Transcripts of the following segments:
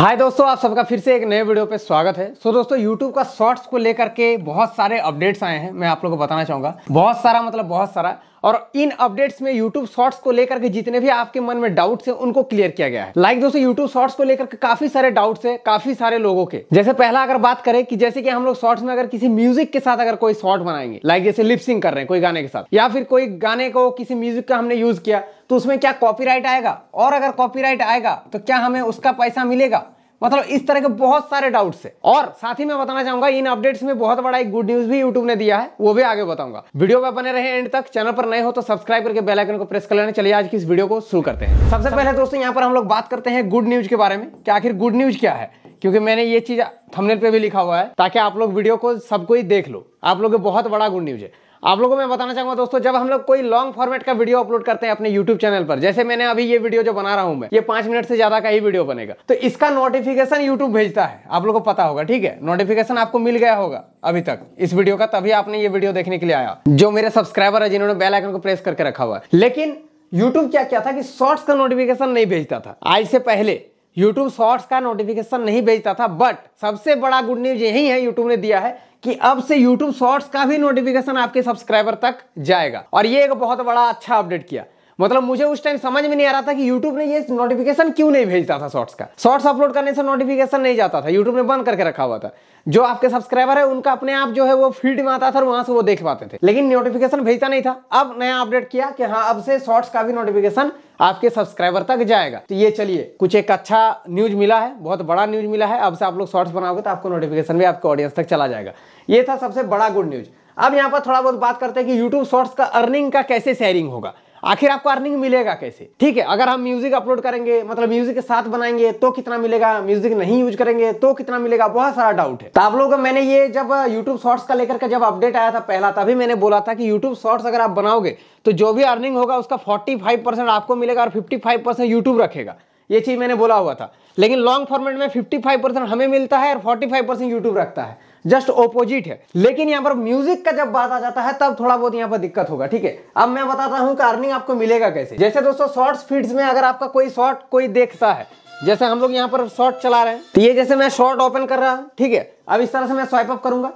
हाय दोस्तों आप सबका फिर से एक नए वीडियो पे स्वागत है सो so, दोस्तों यूट्यूब का शॉर्ट्स को लेकर के बहुत सारे अपडेट्स आए हैं मैं आप लोगों को बताना चाहूंगा बहुत सारा मतलब बहुत सारा और इन अपडेट्स में यूट्यूब शॉर्ट्स को लेकर के जितने भी आपके मन में डाउट्स हैं उनको क्लियर किया गया है लाइक like दोस्तों यूट्यूब शॉर्ट्स को लेकर काफी सारे डाउट्स है काफी सारे लोगों के जैसे पहला अगर बात करें कि जैसे कि हम लोग शॉर्ट्स में अगर किसी म्यूजिक के साथ अगर कोई शॉर्ट बनाएंगे लाइक like जैसे लिपसिंग कर रहे हैं कोई गाने के साथ या फिर कोई गाने को किसी म्यूजिक का हमने यूज किया तो उसमें क्या कॉपीराइट आएगा और अगर कॉपीराइट आएगा तो क्या हमें उसका पैसा मिलेगा मतलब इस तरह के बहुत सारे डाउट्स है और साथ ही मैं बताना चाहूंगा इन अपडेट्स में बहुत बड़ा एक गुड न्यूज भी यूट्यूब ने दिया है वो भी आगे बताऊंगा वीडियो में बने रहे एंड तक चैनल पर नए हो तो सब्सक्राइब करके बेल आइकन को प्रेस कर लेना चलिए आज की इस वीडियो को शुरू करते हैं सबसे पहले दोस्तों यहाँ पर हम लोग बात करते हैं गुड न्यूज के बारे में क्या आखिर गुड न्यूज क्या है क्योंकि मैंने ये चीज थंबनेल पे भी लिखा हुआ है ताकि आप लोग वीडियो को सबको ही देख लो आप लोग बहुत बड़ा गुड न्यूज है आप लोगों को मैं बताना चाहूंगा दोस्तों जब हम लोग कोई लॉन्ग फॉर्मेट का वीडियो अपलोड करते हैं अपने यूट्यूब चैनल पर जैसे मैंने अभी ये वीडियो जो बना रहा हूं मैं ये पांच मिनट से ज्यादा का ही वीडियो बनेगा तो इसका नोटिफिकेशन यूट्यूब भेजता है आप लोगों को पता होगा ठीक है नोटिफिकेशन आपको मिल गया होगा अभी तक इस वीडियो का तभी आपने ये वीडियो देखने के लिए आया जो मेरे सब्सक्राइबर है जिन्होंने बेलाइकन को प्रेस करके रखा हुआ है लेकिन यूट्यूब क्या क्या था कि शॉर्ट्स का नोटिफिकेशन नहीं भेजता था आज से पहले यूट्यूब शॉर्ट्स का नोटिफिकेशन नहीं भेजता था बट सबसे बड़ा गुड न्यूज यही है यूट्यूब ने दिया है कि अब से यूट्यूब शॉर्ट्स का भी नोटिफिकेशन आपके सब्सक्राइबर तक जाएगा और ये एक बहुत बड़ा अच्छा अपडेट किया मतलब मुझे उस टाइम समझ में नहीं आ रहा था कि यूट्यूब ने ये नोटिफिकेशन क्यों नहीं भेजता था शॉर्ट्स का शॉर्ट्स अपलोड करने से नोटिफिकेशन नहीं जाता था यूट्यूब ने बंद करके रखा हुआ था जो आपके सब्सक्राइबर है उनका अपने आप जो है वो फील्ड में आता था वहां से वो देख पाते थे लेकिन नोटिफिकेशन भेजता नहीं था अब नया अपडेट किया कि हाँ अब से शॉर्ट्स का भी नोटिफिकेशन आपके सब्सक्राइबर तक जाएगा तो ये चलिए कुछ एक अच्छा न्यूज मिला है बहुत बड़ा न्यूज मिला है अब से आप लोग शॉर्ट्स बनाओगे तो आपको नोटिफिकेशन भी आपके ऑडियंस तक चला जाएगा ये था सबसे बड़ा गुड न्यूज अब यहाँ पर थोड़ा बहुत बात करते हैं कि यूट्यूब शॉर्ट्स का अर्निंग का कैसे शेयरिंग होगा आखिर आपको अर्निंग मिलेगा कैसे ठीक है अगर हम म्यूजिक अपलोड करेंगे मतलब म्यूजिक के साथ बनाएंगे तो कितना मिलेगा म्यूजिक नहीं यूज करेंगे तो कितना मिलेगा बहुत सारा डाउट है तो आप लोगों का मैंने ये जब यूट्यूब uh, शॉर्ट्स का लेकर के जब अपडेट आया था पहला तभी मैंने बोला था कि यूट्यूब शॉर्ट्स अगर आप बनाओगे तो जो भी अर्निंग होगा उसका फोर्टी आपको मिलेगा और फिफ्टी फाइव यूट्यूब रखेगा ये चीज मैंने बोला हुआ था लेकिन लॉन्ग फॉर्मेट में 55 परसेंट हमें मिलता है और 45 परसेंट यूट्यूब रखता है जस्ट ऑपोजिट है लेकिन यहाँ पर म्यूजिक का जब बात आ जाता है तब थोड़ा बहुत यहाँ पर दिक्कत होगा ठीक है अब मैं बताता हूँ कि अर्निंग आपको मिलेगा कैसे जैसे दोस्तों शॉर्ट फीड्स में अगर आपका कोई शॉर्ट कोई देखता है जैसे हम लोग यहाँ पर शॉर्ट चला रहे हैं तो ये जैसे मैं शॉर्ट ओपन कर रहा हूँ ठीक है अब इस तरह से मैं स्वाइप अप करूंगा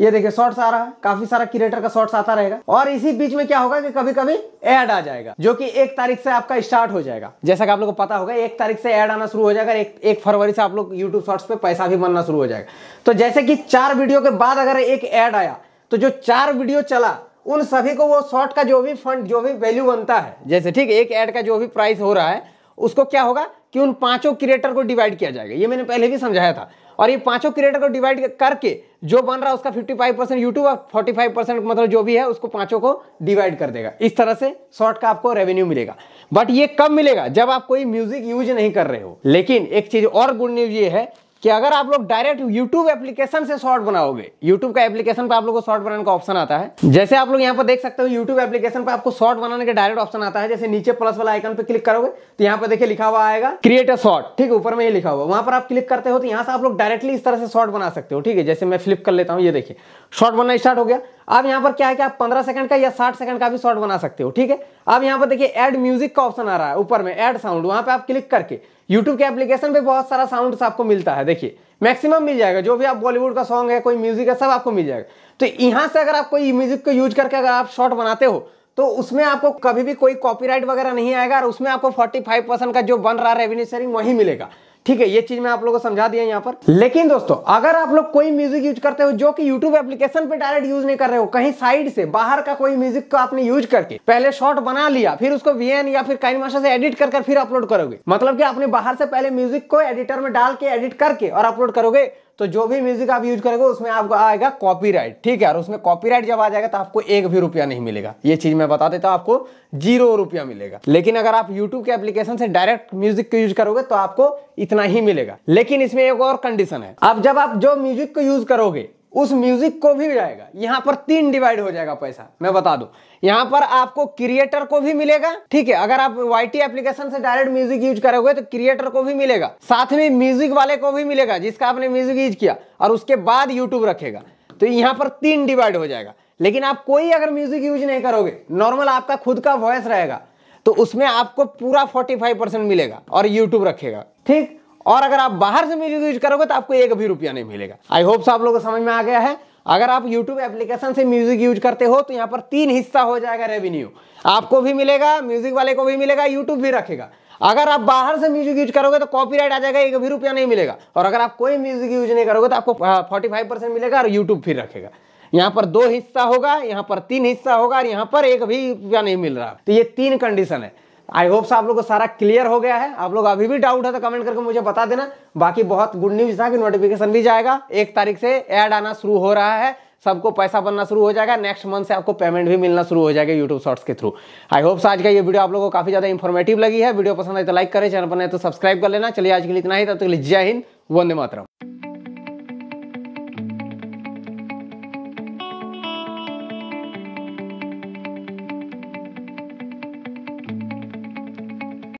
ये देखिए शॉर्ट्स आ रहा है काफी सारा क्रिएटर का शॉर्ट्स आता रहेगा और इसी बीच में क्या होगा कि कभी कभी एड आ जाएगा जो कि एक तारीख से आपका स्टार्ट हो जाएगा जैसा कि आप लोगों को पता होगा एक तारीख से एड आना शुरू हो जाएगा एक, एक फरवरी से आप लोग यूट्यूब शॉर्ट्स पे पैसा भी बनना शुरू हो जाएगा तो जैसे कि चार वीडियो के बाद अगर एक एड आया तो जो चार वीडियो चला उन सभी को वो शॉर्ट का जो भी फंड जो भी वैल्यू बनता है जैसे ठीक है एक एड का जो भी प्राइस हो रहा है उसको क्या होगा कि उन पांचों क्रिएटर को डिवाइड किया जाएगा ये मैंने पहले भी समझाया था और ये पांचों क्रिएटर को डिवाइड करके जो बन रहा है उसका 55 परसेंट यूट्यूब और 45 परसेंट मतलब जो भी है उसको पांचों को डिवाइड कर देगा इस तरह से शॉर्ट का आपको रेवेन्यू मिलेगा बट ये कब मिलेगा जब आप कोई म्यूजिक यूज नहीं कर रहे हो लेकिन एक चीज और गुड न्यूज ये है कि अगर आप लोग डायरेक्ट YouTube एप्लीकेशन से शॉर्ट बनाओगे YouTube का एप्लीकेशन पर आप लोगों को शॉर्ट बनाने का ऑप्शन आता है जैसे आप लोग यहाँ पर देख सकते हो YouTube एप्लीकेशन पर आपको शॉर्ट बनाने के डायरेक्ट ऑप्शन आता है जैसे नीचे प्लस वाला आइकन पर क्लिक करोगे तो यहाँ पर देखिए लिखा हुआ आएगा क्रिएट अ शॉर्ट ठीक है ऊपर में ही लिखा हुआ वहां पर आप क्लिक करते हो तो यहाँ से आप लोग डायरेक्टली इस तरह से शॉर्ट बना सकते हो ठीक है जैसे मैं फ्लिप कर लेता हूँ ये देखिए शॉर्ट बनना स्टार्ट हो गया अब यहाँ पर क्या है कि आप 15 सेकंड का या 60 सेकंड का भी शॉर्ट बना सकते हो ठीक है अब यहां पर देखिए ऐड म्यूजिक का ऑप्शन आ रहा है ऊपर में ऐड साउंड वहां पे आप क्लिक करके यूट्यूब के एप्लीकेशन पे बहुत सारा साउंड आपको मिलता है देखिए मैक्सिमम मिल जाएगा जो भी आप बॉलीवुड का सॉन्ग है कोई म्यूजिक है सब आपको मिल जाएगा तो यहां से अगर आप कोई म्यूजिक को यूज करके अगर आप शॉर्ट बनाते हो तो उसमें आपको कभी भी कोई कॉपीराइट वगैरह नहीं आएगा और उसमें आपको 45 परसेंट का जो बन रहा है रेवेन्यू शेयरिंग वही मिलेगा ठीक है ये चीज मैं आप लोगों को समझा दिया यहाँ पर लेकिन दोस्तों अगर आप लोग कोई म्यूजिक यूज करते हो जो कि यूट्यूब एप्लीकेशन पे डायरेक्ट यूज नहीं कर रहे हो कहीं साइड से बाहर का कोई म्यूजिक को आपने यूज करके पहले शॉर्ट बना लिया फिर उसको वीएन या फिर काइन मास्टर से एडिट कर फिर अपलोड करोगे मतलब की आपने बाहर से पहले म्यूजिक को एडिटर में डाल के एडिट करके और अपलोड करोगे तो जो भी म्यूजिक आप यूज करोगे उसमें आपको आएगा कॉपीराइट ठीक है और उसमें कॉपीराइट जब आ जाएगा तो आपको एक भी रुपया नहीं मिलेगा ये चीज मैं बता देता हूँ आपको जीरो रुपया मिलेगा लेकिन अगर आप यूट्यूब के एप्लीकेशन से डायरेक्ट म्यूजिक को यूज करोगे तो आपको इतना ही मिलेगा लेकिन इसमें एक और कंडीशन है अब जब आप जो म्यूजिक को यूज करोगे उस म्यूजिक को भी जाएगा यहाँ पर तीन डिवाइड हो जाएगा पैसा मैं बता दू यहां पर आपको क्रिएटर को भी मिलेगा ठीक है अगर आप वाई एप्लीकेशन से डायरेक्ट म्यूजिक यूज करोगे तो क्रिएटर को भी मिलेगा साथ में म्यूजिक वाले को भी मिलेगा जिसका आपने म्यूजिक यूज किया और उसके बाद यूट्यूब रखेगा तो यहाँ पर तीन डिवाइड हो जाएगा लेकिन आप कोई अगर म्यूजिक यूज नहीं करोगे नॉर्मल आपका खुद का वॉयस रहेगा तो उसमें आपको पूरा फोर्टी परसेंट मिलेगा और यूट्यूब रखेगा ठीक और अगर आप बाहर से म्यूजिक यूज करोगे तो आपको एक भी रुपया नहीं मिलेगा आई होप आप लोगों को समझ में आ गया है अगर आप YouTube एप्लीकेशन से म्यूजिक यूज करते हो तो यहाँ पर तीन हिस्सा हो जाएगा रेवेन्यू आपको भी मिलेगा म्यूजिक वाले को भी मिलेगा YouTube भी रखेगा अगर आप बाहर से म्यूजिक यूज करोगे तो कॉपीराइट आ जाएगा एक भी रुपया नहीं मिलेगा और अगर आप कोई म्यूजिक यूज नहीं करोगे तो आपको फोर्टी फाइव परसेंट मिलेगा और यूट्यूब फिर रखेगा यहाँ पर दो हिस्सा होगा यहाँ पर तीन हिस्सा होगा और यहाँ पर एक भी रुपया नहीं मिल रहा तो ये तीन कंडीशन है आई होप आप लोग को सारा क्लियर हो गया है आप लोग अभी भी डाउट है तो कमेंट करके मुझे बता देना बाकी बहुत गुड न्यूज था कि नोटिफिकेशन भी जाएगा एक तारीख से ऐड आना शुरू हो रहा है सबको पैसा बनना शुरू हो जाएगा नेक्स्ट मंथ से आपको पेमेंट भी मिलना शुरू हो जाएगा यूट्यूब शॉर्ट्स के थ्रू आई होप्स आज का ये वीडियो आप लोगों को काफी ज्यादा इन्फॉर्मेटिव लगी है वीडियो पसंद आए तो लाइक करें चैनल पर तो सब्सक्राइब कर लेना चलिए आज के लिए इतना ही तब तक जय हिंद वंदे मातरम